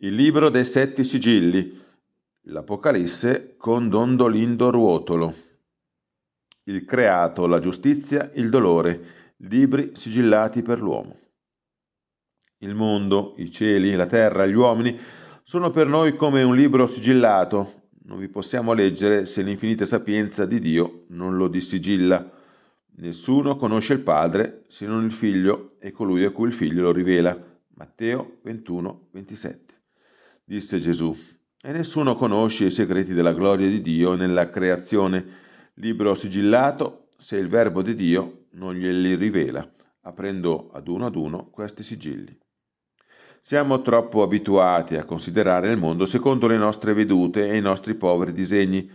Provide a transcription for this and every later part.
il libro dei sette sigilli, l'Apocalisse con Dondolindo Ruotolo, il creato, la giustizia, il dolore, libri sigillati per l'uomo. Il mondo, i cieli, la terra, gli uomini sono per noi come un libro sigillato, non vi possiamo leggere se l'infinita sapienza di Dio non lo dissigilla. Nessuno conosce il Padre se non il Figlio e colui a cui il Figlio lo rivela. Matteo 21, 27 disse Gesù, e nessuno conosce i segreti della gloria di Dio nella creazione, libro sigillato, se il Verbo di Dio non glieli rivela, aprendo ad uno ad uno questi sigilli. Siamo troppo abituati a considerare il mondo secondo le nostre vedute e i nostri poveri disegni.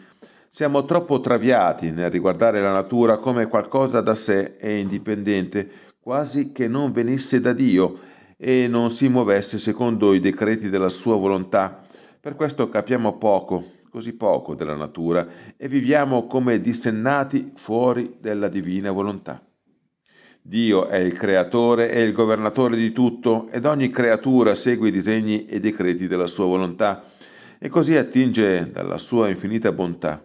Siamo troppo traviati nel riguardare la natura come qualcosa da sé e indipendente, quasi che non venisse da Dio e non si muovesse secondo i decreti della sua volontà. Per questo capiamo poco, così poco della natura e viviamo come dissennati fuori della divina volontà. Dio è il creatore e il governatore di tutto ed ogni creatura segue i disegni e i decreti della sua volontà e così attinge dalla sua infinita bontà.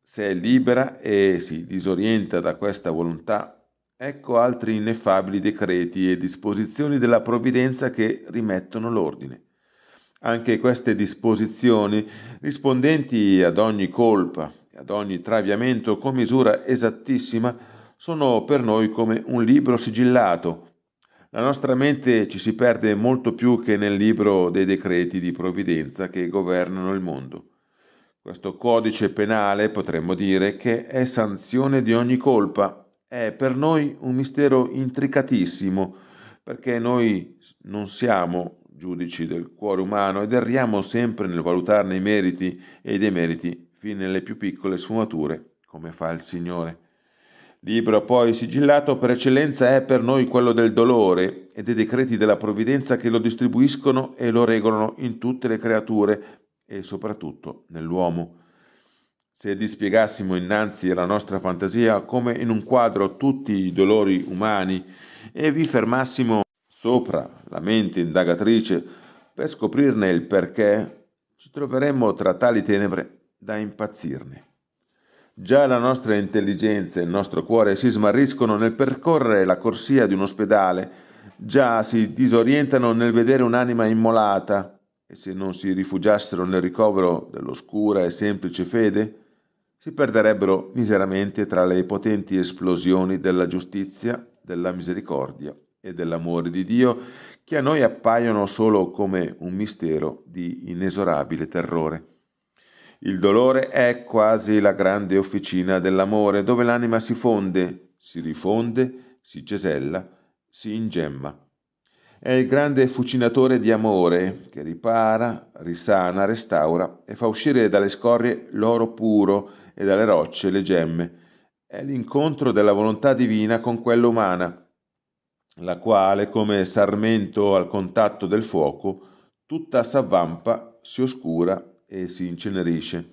Se è libera e si disorienta da questa volontà Ecco altri ineffabili decreti e disposizioni della provvidenza che rimettono l'ordine. Anche queste disposizioni, rispondenti ad ogni colpa e ad ogni traviamento con misura esattissima, sono per noi come un libro sigillato. La nostra mente ci si perde molto più che nel libro dei decreti di provvidenza che governano il mondo. Questo codice penale potremmo dire che è sanzione di ogni colpa è per noi un mistero intricatissimo, perché noi non siamo giudici del cuore umano ed erriamo sempre nel valutarne i meriti e i demeriti fin nelle più piccole sfumature, come fa il Signore. Libro poi sigillato per eccellenza è per noi quello del dolore e dei decreti della provvidenza che lo distribuiscono e lo regolano in tutte le creature e soprattutto nell'uomo se dispiegassimo innanzi alla nostra fantasia come in un quadro tutti i dolori umani e vi fermassimo sopra la mente indagatrice per scoprirne il perché, ci troveremmo tra tali tenebre da impazzirne. Già la nostra intelligenza e il nostro cuore si smarriscono nel percorrere la corsia di un ospedale, già si disorientano nel vedere un'anima immolata, e se non si rifugiassero nel ricovero dell'oscura e semplice fede, si perderebbero miseramente tra le potenti esplosioni della giustizia, della misericordia e dell'amore di Dio che a noi appaiono solo come un mistero di inesorabile terrore. Il dolore è quasi la grande officina dell'amore dove l'anima si fonde, si rifonde, si cesella, si ingemma. È il grande fucinatore di amore che ripara, risana, restaura e fa uscire dalle scorie l'oro puro e dalle rocce le gemme. È l'incontro della volontà divina con quella umana, la quale, come sarmento al contatto del fuoco, tutta s'avvampa, si oscura e si incenerisce.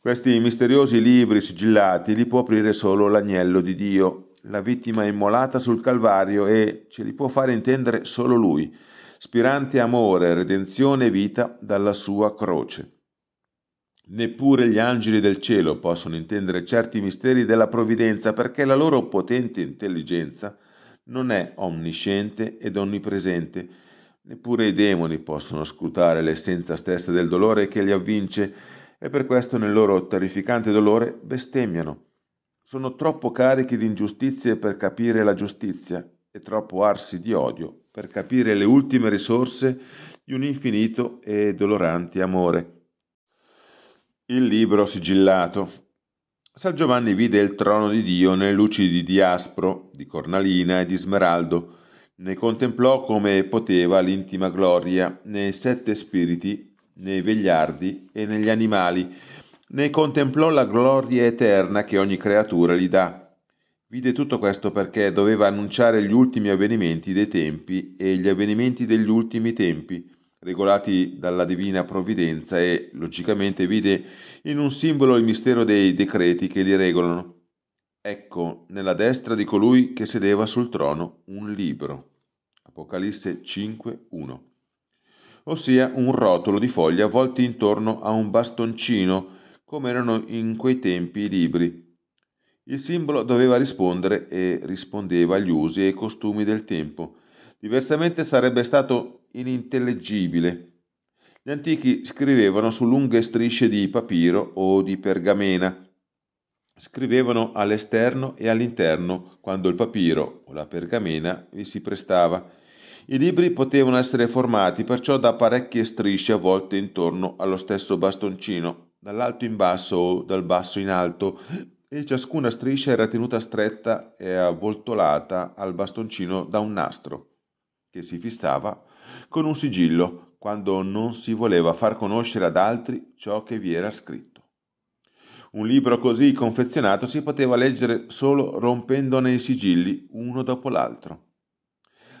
Questi misteriosi libri sigillati li può aprire solo l'agnello di Dio, la vittima immolata sul Calvario e ce li può fare intendere solo Lui, spirante amore, redenzione e vita dalla sua croce. Neppure gli angeli del cielo possono intendere certi misteri della provvidenza perché la loro potente intelligenza non è omnisciente ed onnipresente. Neppure i demoni possono scrutare l'essenza stessa del dolore che li avvince e per questo nel loro terrificante dolore bestemmiano. Sono troppo carichi di ingiustizie per capire la giustizia e troppo arsi di odio per capire le ultime risorse di un infinito e dolorante amore. Il libro sigillato. San Giovanni vide il trono di Dio nelle luci di diaspro, di Cornalina e di Smeraldo. Ne contemplò come poteva l'intima gloria nei sette spiriti, nei vegliardi e negli animali. Ne contemplò la gloria eterna che ogni creatura gli dà. Vide tutto questo perché doveva annunciare gli ultimi avvenimenti dei tempi e gli avvenimenti degli ultimi tempi regolati dalla divina provvidenza e logicamente vide in un simbolo il mistero dei decreti che li regolano. Ecco, nella destra di colui che sedeva sul trono, un libro. Apocalisse 5.1. Ossia un rotolo di foglie avvolti intorno a un bastoncino, come erano in quei tempi i libri. Il simbolo doveva rispondere e rispondeva agli usi e costumi del tempo. Diversamente sarebbe stato inintellegibile. Gli antichi scrivevano su lunghe strisce di papiro o di pergamena. Scrivevano all'esterno e all'interno quando il papiro o la pergamena vi si prestava. I libri potevano essere formati perciò da parecchie strisce avvolte intorno allo stesso bastoncino, dall'alto in basso o dal basso in alto, e ciascuna striscia era tenuta stretta e avvoltolata al bastoncino da un nastro che si fissava con un sigillo, quando non si voleva far conoscere ad altri ciò che vi era scritto. Un libro così confezionato si poteva leggere solo rompendone i sigilli uno dopo l'altro.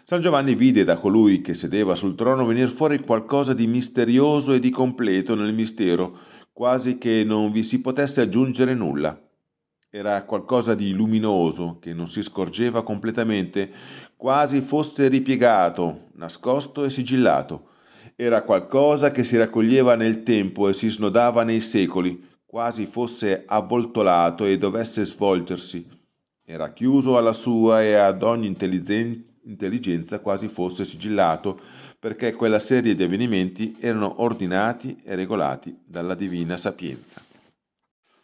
San Giovanni vide da colui che sedeva sul trono venir fuori qualcosa di misterioso e di completo nel mistero, quasi che non vi si potesse aggiungere nulla. Era qualcosa di luminoso che non si scorgeva completamente, quasi fosse ripiegato, nascosto e sigillato. Era qualcosa che si raccoglieva nel tempo e si snodava nei secoli, quasi fosse avvoltolato e dovesse svolgersi. Era chiuso alla sua e ad ogni intelligenza quasi fosse sigillato, perché quella serie di avvenimenti erano ordinati e regolati dalla divina sapienza.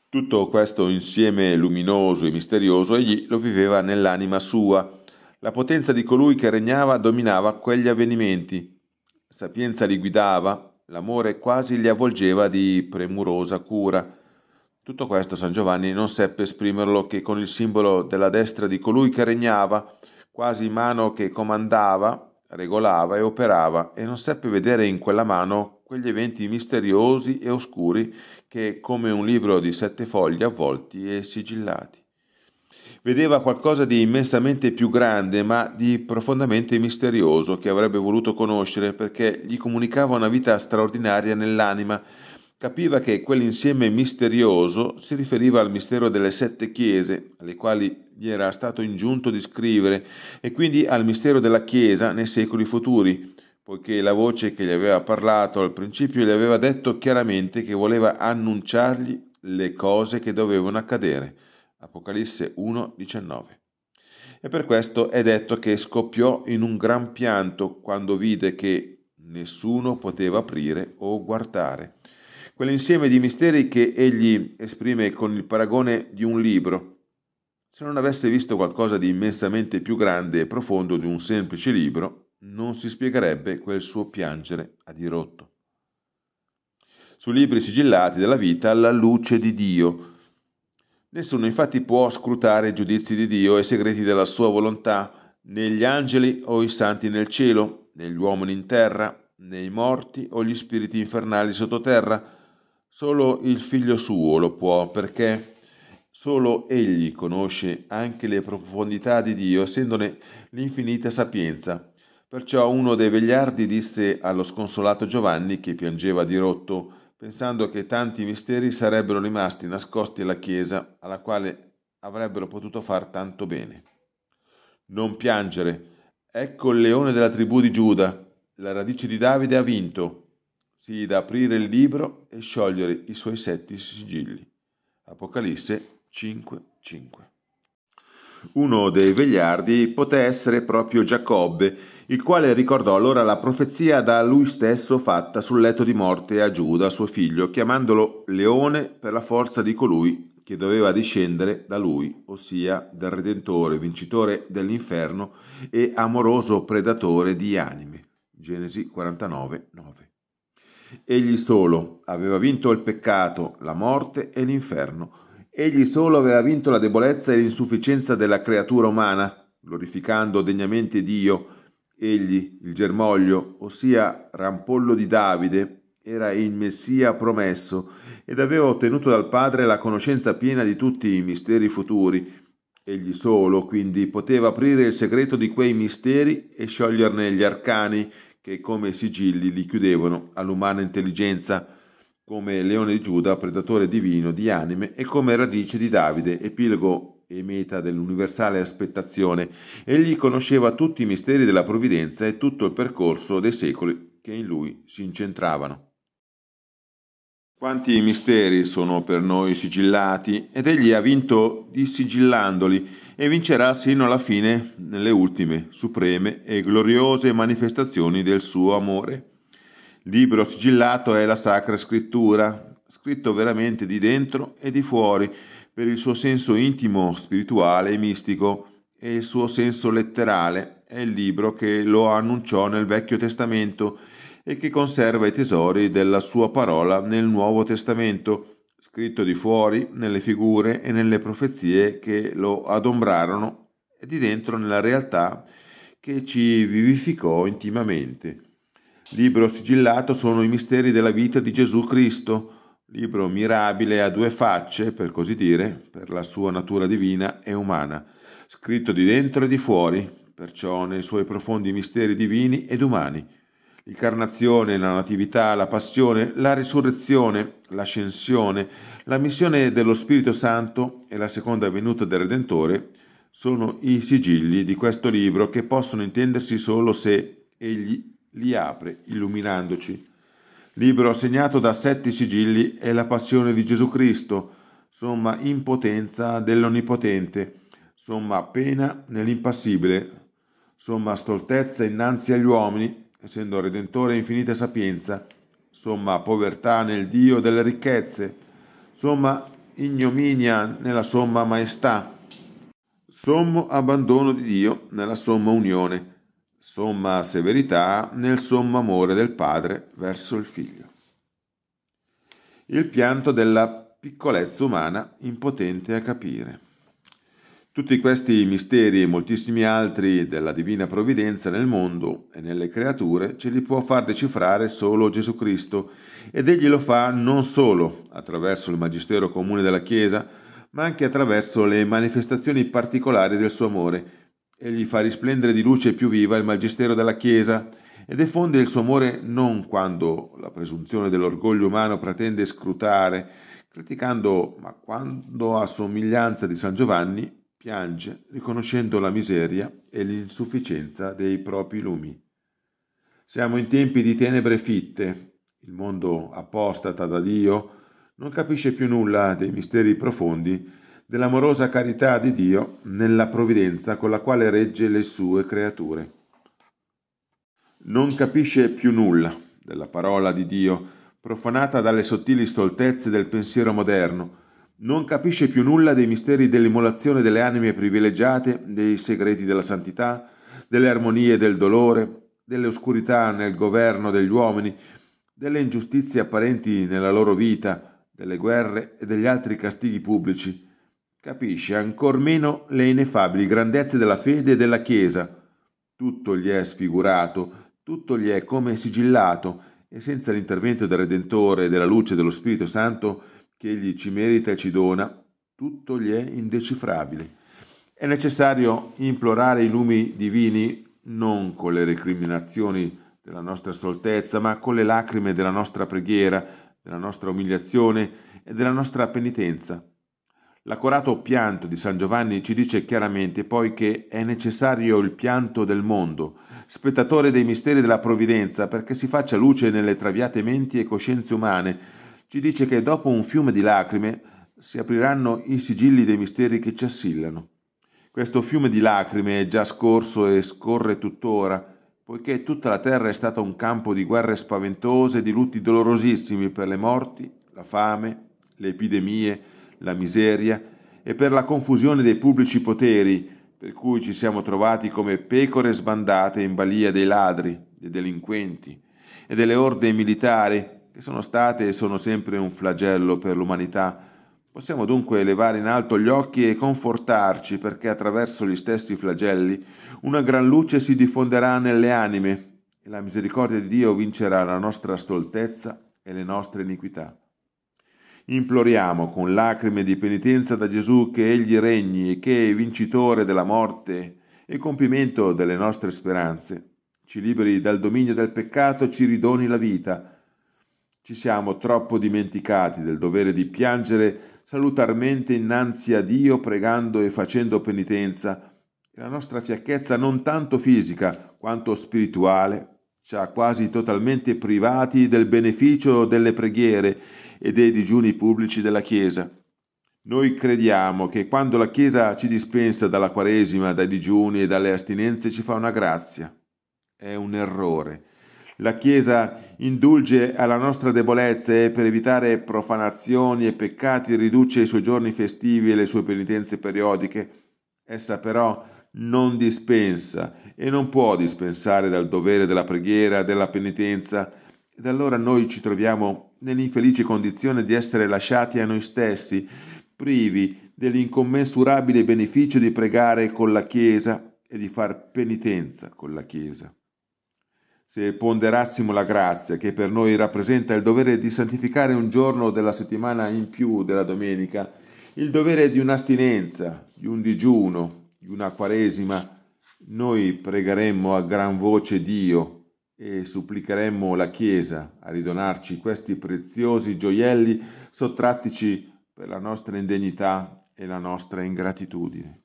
Tutto questo insieme luminoso e misterioso egli lo viveva nell'anima sua, la potenza di colui che regnava dominava quegli avvenimenti, la sapienza li guidava, l'amore quasi li avvolgeva di premurosa cura. Tutto questo San Giovanni non seppe esprimerlo che con il simbolo della destra di colui che regnava, quasi mano che comandava, regolava e operava, e non seppe vedere in quella mano quegli eventi misteriosi e oscuri che, come un libro di sette foglie avvolti e sigillati vedeva qualcosa di immensamente più grande ma di profondamente misterioso che avrebbe voluto conoscere perché gli comunicava una vita straordinaria nell'anima. Capiva che quell'insieme misterioso si riferiva al mistero delle sette chiese, alle quali gli era stato ingiunto di scrivere, e quindi al mistero della Chiesa nei secoli futuri, poiché la voce che gli aveva parlato al principio gli aveva detto chiaramente che voleva annunciargli le cose che dovevano accadere. Apocalisse 1,19. E per questo è detto che scoppiò in un gran pianto quando vide che nessuno poteva aprire o guardare. Quell'insieme di misteri che egli esprime con il paragone di un libro. Se non avesse visto qualcosa di immensamente più grande e profondo di un semplice libro, non si spiegherebbe quel suo piangere a dirotto. Su libri sigillati della vita la luce di Dio, Nessuno infatti può scrutare i giudizi di Dio e i segreti della sua volontà, negli angeli o i santi nel cielo, negli uomini in terra, nei morti o gli spiriti infernali sottoterra. Solo il figlio suo lo può, perché solo egli conosce anche le profondità di Dio, essendone l'infinita sapienza. Perciò uno dei vegliardi disse allo sconsolato Giovanni, che piangeva dirotto, pensando che tanti misteri sarebbero rimasti nascosti alla Chiesa, alla quale avrebbero potuto far tanto bene. Non piangere, ecco il leone della tribù di Giuda, la radice di Davide ha vinto. Sì, da aprire il libro e sciogliere i suoi sette sigilli. Apocalisse 5:5. Uno dei vegliardi poté essere proprio Giacobbe, il quale ricordò allora la profezia da lui stesso fatta sul letto di morte a Giuda, suo figlio, chiamandolo leone per la forza di colui che doveva discendere da lui, ossia dal Redentore, vincitore dell'inferno e amoroso predatore di anime. Genesi 49, 9. Egli solo aveva vinto il peccato, la morte e l'inferno Egli solo aveva vinto la debolezza e l'insufficienza della creatura umana, glorificando degnamente Dio. Egli, il germoglio, ossia rampollo di Davide, era il Messia promesso ed aveva ottenuto dal Padre la conoscenza piena di tutti i misteri futuri. Egli solo, quindi, poteva aprire il segreto di quei misteri e scioglierne gli arcani che come sigilli li chiudevano all'umana intelligenza come leone di Giuda, predatore divino di anime, e come radice di Davide, epilogo e meta dell'universale aspettazione. Egli conosceva tutti i misteri della provvidenza e tutto il percorso dei secoli che in lui si incentravano. Quanti misteri sono per noi sigillati ed egli ha vinto dissigillandoli e vincerà sino alla fine nelle ultime, supreme e gloriose manifestazioni del suo amore. Libro sigillato è la Sacra Scrittura, scritto veramente di dentro e di fuori, per il suo senso intimo, spirituale e mistico, e il suo senso letterale. È il libro che lo annunciò nel Vecchio Testamento e che conserva i tesori della sua parola nel Nuovo Testamento, scritto di fuori nelle figure e nelle profezie che lo adombrarono e di dentro nella realtà che ci vivificò intimamente. Libro sigillato sono i misteri della vita di Gesù Cristo, libro mirabile a due facce, per così dire, per la sua natura divina e umana, scritto di dentro e di fuori, perciò nei suoi profondi misteri divini ed umani. L'incarnazione, la natività, la passione, la risurrezione, l'ascensione, la missione dello Spirito Santo e la seconda venuta del Redentore sono i sigilli di questo libro che possono intendersi solo se egli li apre illuminandoci. Libro segnato da sette sigilli è la passione di Gesù Cristo, somma impotenza dell'Onnipotente, somma pena nell'impassibile, somma stoltezza innanzi agli uomini, essendo Redentore infinita sapienza, somma povertà nel Dio delle ricchezze, somma ignominia nella somma maestà, sommo abbandono di Dio nella somma unione somma severità nel sommo amore del padre verso il figlio. Il pianto della piccolezza umana impotente a capire. Tutti questi misteri e moltissimi altri della divina provvidenza nel mondo e nelle creature ce li può far decifrare solo Gesù Cristo ed egli lo fa non solo attraverso il magistero comune della Chiesa, ma anche attraverso le manifestazioni particolari del suo amore, Egli fa risplendere di luce più viva il magistero della Chiesa e defonde il suo amore non quando la presunzione dell'orgoglio umano pretende scrutare, criticando, ma quando a somiglianza di San Giovanni piange riconoscendo la miseria e l'insufficienza dei propri lumi. Siamo in tempi di tenebre fitte, il mondo apostata da Dio non capisce più nulla dei misteri profondi dell'amorosa carità di Dio nella provvidenza con la quale regge le sue creature. Non capisce più nulla della parola di Dio, profanata dalle sottili stoltezze del pensiero moderno, non capisce più nulla dei misteri dell'immolazione delle anime privilegiate, dei segreti della santità, delle armonie del dolore, delle oscurità nel governo degli uomini, delle ingiustizie apparenti nella loro vita, delle guerre e degli altri castighi pubblici, capisce ancor meno le ineffabili grandezze della fede e della Chiesa. Tutto gli è sfigurato, tutto gli è come sigillato, e senza l'intervento del Redentore e della luce dello Spirito Santo che egli ci merita e ci dona, tutto gli è indecifrabile. È necessario implorare i lumi divini non con le recriminazioni della nostra stoltezza, ma con le lacrime della nostra preghiera, della nostra umiliazione e della nostra penitenza. L'accorato pianto di San Giovanni ci dice chiaramente poi che è necessario il pianto del mondo, spettatore dei misteri della provvidenza, perché si faccia luce nelle traviate menti e coscienze umane. Ci dice che dopo un fiume di lacrime si apriranno i sigilli dei misteri che ci assillano. Questo fiume di lacrime è già scorso e scorre tuttora, poiché tutta la terra è stata un campo di guerre spaventose e di lutti dolorosissimi per le morti, la fame, le epidemie, la miseria e per la confusione dei pubblici poteri, per cui ci siamo trovati come pecore sbandate in balia dei ladri, dei delinquenti e delle orde militari che sono state e sono sempre un flagello per l'umanità. Possiamo dunque levare in alto gli occhi e confortarci perché attraverso gli stessi flagelli una gran luce si diffonderà nelle anime e la misericordia di Dio vincerà la nostra stoltezza e le nostre iniquità. Imploriamo con lacrime di penitenza da Gesù che Egli regni e che, vincitore della morte e compimento delle nostre speranze, ci liberi dal dominio del peccato, e ci ridoni la vita. Ci siamo troppo dimenticati del dovere di piangere salutarmente innanzi a Dio pregando e facendo penitenza. la nostra fiacchezza, non tanto fisica quanto spirituale, ci ha quasi totalmente privati del beneficio delle preghiere e dei digiuni pubblici della Chiesa. Noi crediamo che quando la Chiesa ci dispensa dalla Quaresima, dai digiuni e dalle astinenze ci fa una grazia. È un errore. La Chiesa indulge alla nostra debolezza e per evitare profanazioni e peccati riduce i suoi giorni festivi e le sue penitenze periodiche. Essa però non dispensa e non può dispensare dal dovere della preghiera, della penitenza, ed allora noi ci troviamo nell'infelice condizione di essere lasciati a noi stessi, privi dell'incommensurabile beneficio di pregare con la Chiesa e di far penitenza con la Chiesa. Se ponderassimo la grazia che per noi rappresenta il dovere di santificare un giorno della settimana in più della domenica, il dovere di un'astinenza, di un digiuno, di una quaresima, noi pregheremmo a gran voce Dio e supplicheremmo la Chiesa a ridonarci questi preziosi gioielli sottrattici per la nostra indegnità e la nostra ingratitudine.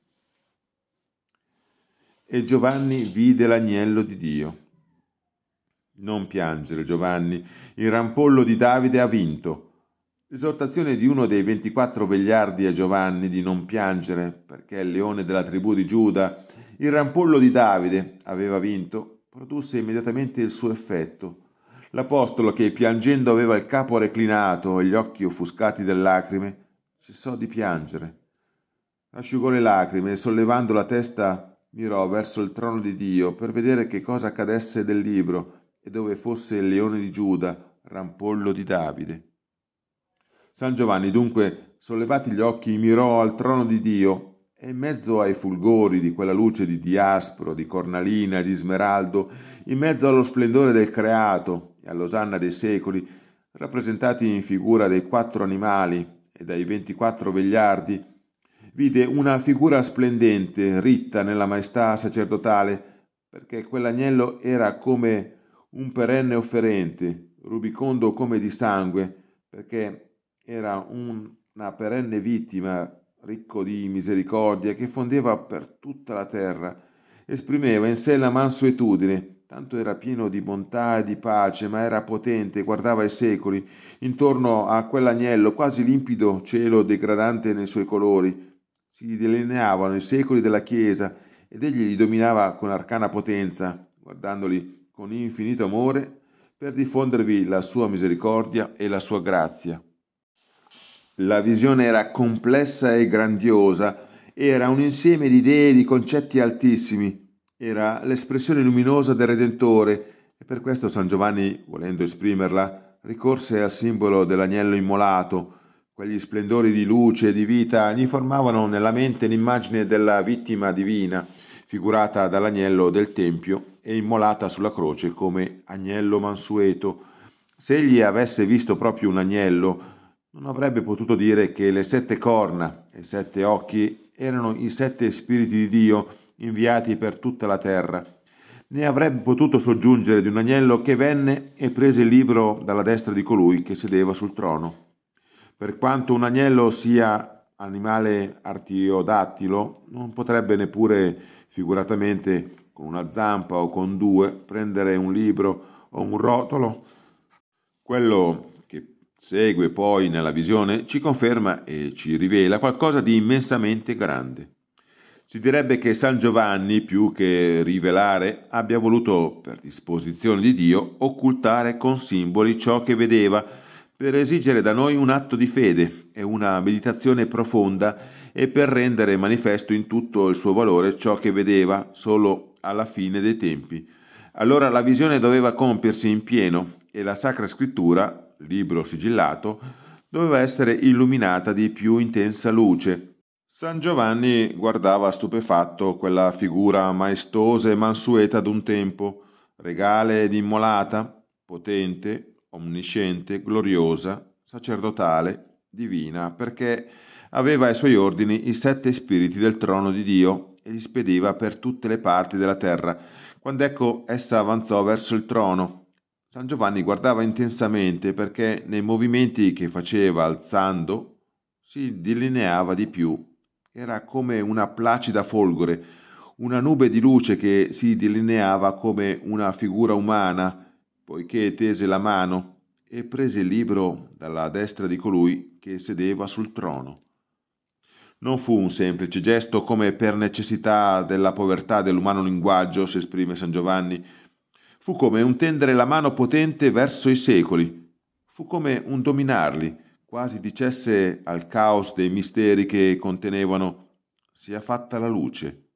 E Giovanni vide l'agnello di Dio. Non piangere, Giovanni, il rampollo di Davide ha vinto. L'esortazione di uno dei 24 vegliardi a Giovanni di non piangere perché il leone della tribù di Giuda, il rampollo di Davide, aveva vinto, produsse immediatamente il suo effetto. L'apostolo, che piangendo aveva il capo reclinato e gli occhi offuscati da lacrime, cessò di piangere. Asciugò le lacrime e sollevando la testa mirò verso il trono di Dio per vedere che cosa accadesse del libro e dove fosse il leone di Giuda, rampollo di Davide. San Giovanni dunque, sollevati gli occhi, mirò al trono di Dio e in mezzo ai fulgori di quella luce di diaspro, di cornalina, e di smeraldo, in mezzo allo splendore del creato e all'osanna dei secoli, rappresentati in figura dei quattro animali e dai ventiquattro vegliardi, vide una figura splendente, ritta nella maestà sacerdotale, perché quell'agnello era come un perenne offerente, rubicondo come di sangue, perché era un, una perenne vittima ricco di misericordia, che fondeva per tutta la terra, esprimeva in sé la mansuetudine, tanto era pieno di bontà e di pace, ma era potente, guardava i secoli, intorno a quell'agnello quasi limpido cielo degradante nei suoi colori, si delineavano i secoli della Chiesa ed egli li dominava con arcana potenza, guardandoli con infinito amore per diffondervi la sua misericordia e la sua grazia. La visione era complessa e grandiosa, era un insieme di idee e di concetti altissimi, era l'espressione luminosa del Redentore e per questo San Giovanni, volendo esprimerla, ricorse al simbolo dell'agnello immolato. Quegli splendori di luce e di vita gli formavano nella mente l'immagine della vittima divina, figurata dall'agnello del Tempio e immolata sulla croce come agnello mansueto. Se egli avesse visto proprio un agnello, non avrebbe potuto dire che le sette corna e sette occhi erano i sette spiriti di Dio inviati per tutta la terra, né avrebbe potuto soggiungere di un agnello che venne e prese il libro dalla destra di colui che sedeva sul trono. Per quanto un agnello sia animale artiodattilo, non potrebbe neppure figuratamente con una zampa o con due prendere un libro o un rotolo. Quello segue poi nella visione, ci conferma e ci rivela qualcosa di immensamente grande. Si direbbe che San Giovanni, più che rivelare, abbia voluto, per disposizione di Dio, occultare con simboli ciò che vedeva, per esigere da noi un atto di fede e una meditazione profonda e per rendere manifesto in tutto il suo valore ciò che vedeva solo alla fine dei tempi. Allora la visione doveva compiersi in pieno e la Sacra Scrittura libro sigillato, doveva essere illuminata di più intensa luce. San Giovanni guardava stupefatto quella figura maestosa e mansueta d'un tempo, regale ed immolata, potente, omnisciente, gloriosa, sacerdotale, divina, perché aveva ai suoi ordini i sette spiriti del trono di Dio e li spediva per tutte le parti della terra, quando ecco essa avanzò verso il trono, San Giovanni guardava intensamente perché nei movimenti che faceva alzando si delineava di più. Era come una placida folgore, una nube di luce che si delineava come una figura umana, poiché tese la mano e prese il libro dalla destra di colui che sedeva sul trono. Non fu un semplice gesto come per necessità della povertà dell'umano linguaggio si esprime San Giovanni, Fu come un tendere la mano potente verso i secoli, fu come un dominarli, quasi dicesse al caos dei misteri che contenevano sia fatta la luce.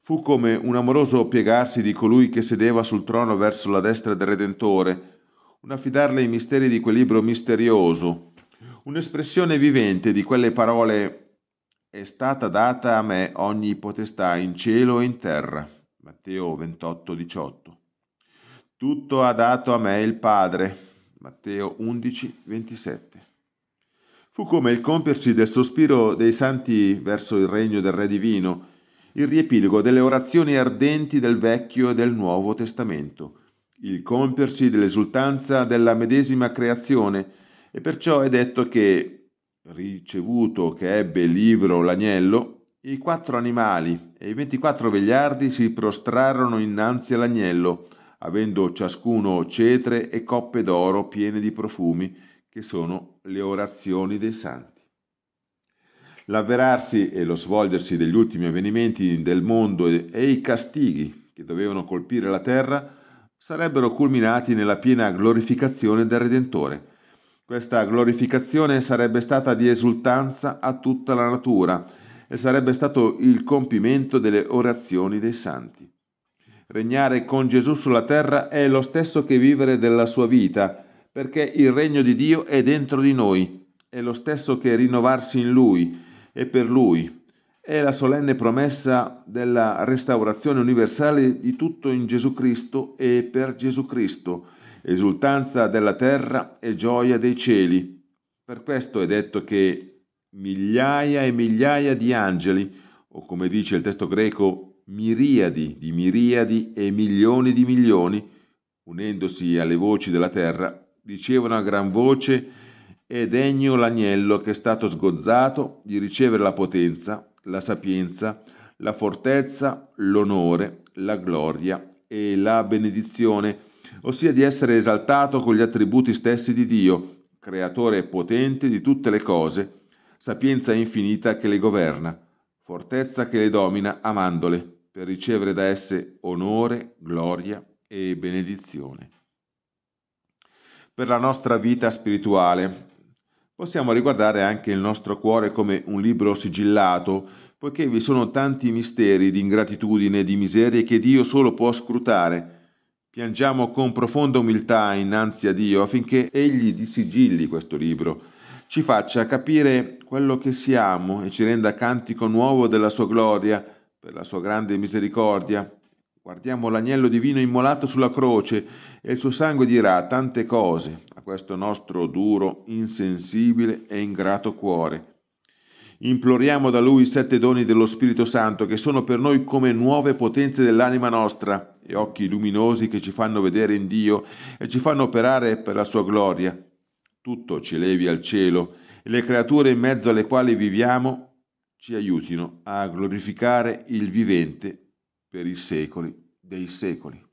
Fu come un amoroso piegarsi di colui che sedeva sul trono verso la destra del Redentore, un affidarle i misteri di quel libro misterioso, un'espressione vivente di quelle parole è stata data a me ogni potestà in cielo e in terra. Matteo 28, 18. Tutto ha dato a me il Padre. Matteo 11, 27. Fu come il compiersi del sospiro dei santi verso il regno del Re Divino, il riepilogo delle orazioni ardenti del Vecchio e del Nuovo Testamento, il compiersi dell'esultanza della medesima creazione, e perciò è detto che, ricevuto che ebbe il libro l'agnello, i quattro animali e i ventiquattro vegliardi si prostrarono innanzi all'agnello, avendo ciascuno cetre e coppe d'oro piene di profumi, che sono le orazioni dei santi. L'avverarsi e lo svolgersi degli ultimi avvenimenti del mondo e i castighi che dovevano colpire la terra sarebbero culminati nella piena glorificazione del Redentore. Questa glorificazione sarebbe stata di esultanza a tutta la natura e sarebbe stato il compimento delle orazioni dei santi. Regnare con Gesù sulla terra è lo stesso che vivere della sua vita, perché il regno di Dio è dentro di noi, è lo stesso che rinnovarsi in Lui e per Lui. È la solenne promessa della restaurazione universale di tutto in Gesù Cristo e per Gesù Cristo, esultanza della terra e gioia dei cieli. Per questo è detto che migliaia e migliaia di angeli, o come dice il testo greco miriadi di miriadi e milioni di milioni, unendosi alle voci della terra, dicevano a gran voce è degno l'agnello che è stato sgozzato di ricevere la potenza, la sapienza, la fortezza, l'onore, la gloria e la benedizione, ossia di essere esaltato con gli attributi stessi di Dio, creatore potente di tutte le cose, sapienza infinita che le governa, fortezza che le domina amandole per ricevere da esse onore, gloria e benedizione. Per la nostra vita spirituale possiamo riguardare anche il nostro cuore come un libro sigillato, poiché vi sono tanti misteri di ingratitudine e di miserie che Dio solo può scrutare. Piangiamo con profonda umiltà innanzi a Dio affinché Egli disigilli questo libro, ci faccia capire quello che siamo e ci renda cantico nuovo della sua gloria, per la sua grande misericordia. Guardiamo l'agnello divino immolato sulla croce e il suo sangue dirà tante cose a questo nostro duro, insensibile e ingrato cuore. Imploriamo da Lui sette doni dello Spirito Santo che sono per noi come nuove potenze dell'anima nostra e occhi luminosi che ci fanno vedere in Dio e ci fanno operare per la Sua gloria. Tutto ci levi al cielo e le creature in mezzo alle quali viviamo ci aiutino a glorificare il vivente per i secoli dei secoli.